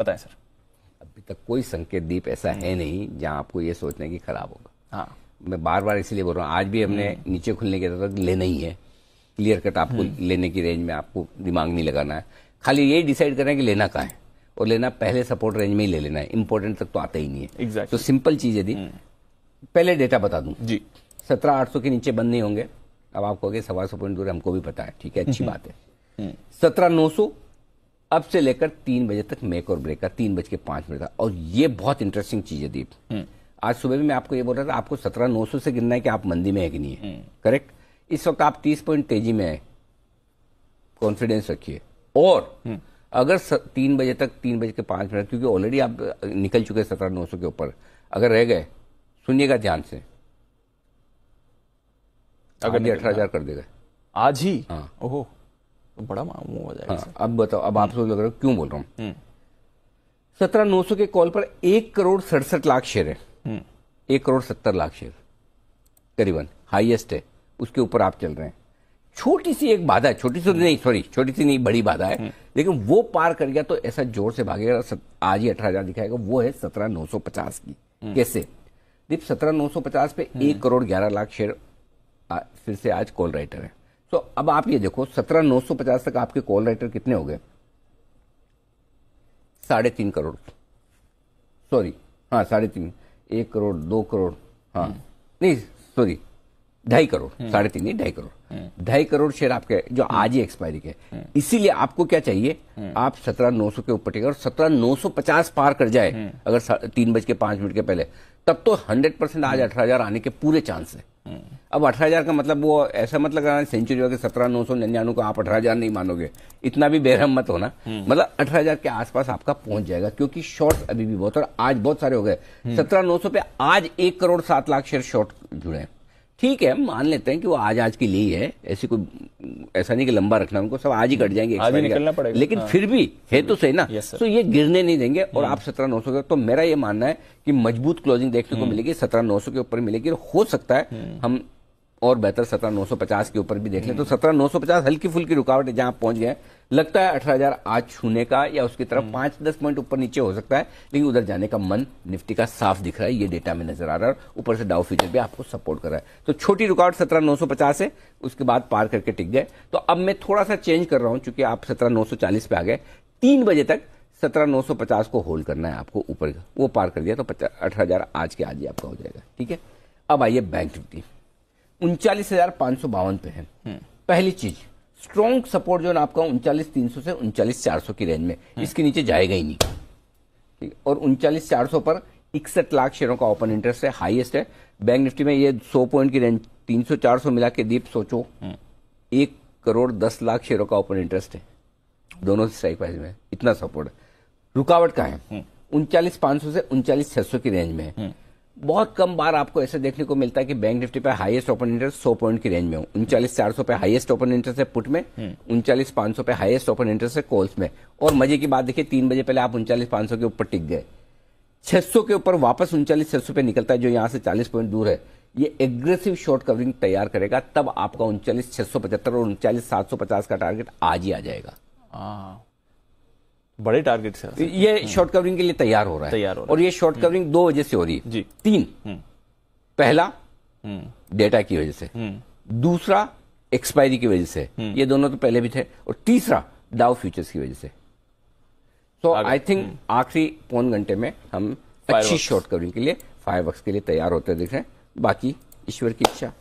बताएं सर अभी तक कोई संकेत दीप ऐसा है नहीं जहां आपको ये सोचने की खराब होगा हाँ मैं बार बार इसलिए बोल रहा हूँ आज भी हमने हम्म। नीचे खुलने के तक लेना ही है क्लियर कट आपको हम्म। लेने की रेंज में आपको दिमाग नहीं लगाना है खाली यही डिसाइड करना है कि लेना कहाँ है और लेना पहले सपोर्ट रेंज में ही ले लेना है इंपॉर्टेंट तक तो आता ही नहीं है exactly. तो सिंपल चीज यदि हम्म। पहले डेटा बता दूं जी सत्रह आठ के नीचे बंद नहीं होंगे अब आप कहोगे सवा सौ पॉइंट दूर हमको भी पता है ठीक है अच्छी बात है सत्रह नौ सौ अब से लेकर तीन बजे तक मेक और ब्रेक का तीन बज के पांच मिनट का और ये बहुत इंटरेस्टिंग चीज है दीप हम्म। आज सुबह भी मैं आपको ये बोल रहा था आपको सत्रह नौ सौ से गिनना है कि आप मंदी में है कि नहीं है करेक्ट हम्म। इस वक्त आप तीस पॉइंट तेजी में है कॉन्फिडेंस रखिए और हम्म। अगर तीन बजे तक तीन बज के पांच मिनट क्योंकि ऑलरेडी आप निकल चुके हैं सत्रह नौ सौ के ऊपर अगर रह गए सुनिएगा ध्यान से अगर अठारह हजार कर देगा आज ही हाँ ओहो तो बड़ा मामू हो जाएगा हाँ, अब बताओ अब आप सोच हम्म। लग रहे क्यों बोल रहा हूं हम्म। सत्रह नौ सौ के कॉल पर एक करोड़ सड़सठ लाख शेयर है हम्म। एक करोड़ सत्तर लाख शेयर करीबन हाईएस्ट है उसके ऊपर आप चल रहे हैं छोटी सी एक बाधा है छोटी सी नहीं सॉरी छोटी सी नहीं बड़ी बाधा है लेकिन वो पार कर गया तो ऐसा जोर से भागेगा आज ही अठारह हजार दिखाएगा वो है सत्रह नौ सौ पचास की कैसे दीप सत्रह नौ सौ पचास पे एक करोड़ ग्यारह लाख शेयर फिर से आज कॉल राइटर है सो so, अब आप ये देखो सत्रह नौ सौ पचास तक आपके कॉल राइटर कितने हो गए साढ़े तीन करोड़ सॉरी हाँ साढ़े तीन एक करोड़ दो करोड़ हाँ हम्म। नहीं सॉरी ढाई करोड़ हम्म। साढ़े तीन नहीं ढाई करोड़ हम्म। ढाई करोड़ शेयर आपके जो आज ही एक्सपायरी के इसीलिए आपको क्या चाहिए आप सत्रह नौ सौ के ऊपर टेगा और सत्रह नौ सौ पचास पार कर जाए अगर तीन बज के पांच मिनट के पहले तब तो हंड्रेड परसेंट आज अठारह हजार आने के पूरे चांस है अब अठारह हज़ार का मतलब वो ऐसा मतलब लगाना सेंचुरी होगी सत्रह नौ सौ निन्यानवे को आप अठारह हज़ार नहीं मानोगे इतना भी बेरहम मत होना हम्म। मतलब अठारह हज़ार के आसपास आपका पहुंच जाएगा क्योंकि शॉर्ट अभी भी बहुत और आज बहुत सारे हो गए हम्म। सत्रह नौ सौ पे आज एक करोड़ सात लाख शेयर शॉर्ट जुड़े हैं ठीक है मान लेते हैं कि वो आज आज के लिए है ऐसी कोई ऐसा नहीं कि लंबा रखना उनको सब आज ही कट जाएंगे आज निकलना पड़ेगा लेकिन हाँ। फिर भी है तो सही ना तो ये गिरने नहीं देंगे और हम्म। आप सत्रह नौ सौ तो मेरा ये मानना है कि मजबूत क्लोजिंग देखने को मिलेगी सत्रह नौ सौ के ऊपर मिलेगी और हो सकता है हम और बेहतर सत्रह नौ सौ पचास के ऊपर भी देख लें तो सत्रह नौ सौ पचास हल्की फुल्की रुकावट जहां पहुंच गए लगता है अठारह हजार आज छूने का या उसकी तरफ हम्म। पांच दस पॉइंट ऊपर नीचे हो सकता है लेकिन उधर जाने का मन निफ्टी का साफ दिख रहा है ये डेटा में नजर आ रहा है और ऊपर से डाउ फ्यूचर भी आपको सपोर्ट कर रहा है तो छोटी रुकावट सत्रह नौ सौ पचास है उसके बाद पार करके टिक गए तो अब मैं थोड़ा सा चेंज कर रहा हूं चूंकि आप सत्रह नौ सौ चालीस पे आ गए तीन बजे तक सत्रह नौ सौ पचास को होल्ड करना है आपको ऊपर वो पार कर दिया तो अठारह हजार आज के आज ही आपका हो जाएगा ठीक है अब आइए बैंक निफ्टी उनचालीस हजार सौ बावन पे है हम्म। पहली चीज स्ट्रॉन्ग सपोर्ट जो आपका उनचालीस तीन सौ से उनचालीस चार सौ की रेंज में हम्म। इसके नीचे जाएगा ही नहीं ठीक और उनचालीस चार सौ पर इकसठ लाख शेयरों का ओपन इंटरेस्ट है हाईएस्ट है बैंक निफ्टी में ये 100 पॉइंट की रेंज 300 400 मिला के दीप सोचो हम्म। एक करोड़ दस लाख शेयरों का ओपन इंटरेस्ट है दोनों स्ट्राइक प्राइस में इतना सपोर्ट रुकावट का है उनचालीस पांच सौ से उनचालीस छह सौ की रेंज में है बहुत कम बार आपको ऐसे देखने को मिलता है कि बैंक निफ्टी पे हाईएस्ट ओपन इंटरेस्ट 100 पॉइंट की रेंज में हो उनचालीस चार सौ पे हाईएस्ट ओपन इंटरेस्ट है पुट में हम्म। उनचालीस पांच सौ पे हाईएस्ट ओपन इंटरेस्ट है कॉल्स में और मजे की बात देखिए तीन बजे पहले आप उनचालीस पांच सौ के ऊपर टिक गए छह के ऊपर वापस उनचालीस छह पे निकलता है जो यहाँ से चालीस पॉइंट दूर है ये एग्रेसिव शॉर्ट कवरिंग तैयार करेगा तब आपका उनचालीस छह और उनचालीस सात का टारगेट आज ही आ जाएगा हाँ। बड़े टारगेट ये शॉर्ट कवरिंग के लिए तैयार हो रहा है तैयार हो रहा और ये शॉर्ट हम्म। कवरिंग दो वजह से हो रही है तीन हम्म। पहला डेटा हम्म। की वजह से दूसरा एक्सपायरी की वजह से ये दोनों तो पहले भी थे और तीसरा डाउ फ्यूचर्स की वजह से सो आई थिंक आखिरी पौन घंटे में हम अच्छी शॉर्ट कवरिंग के लिए फायर के लिए तैयार होते दिख रहे हैं बाकी ईश्वर की इच्छा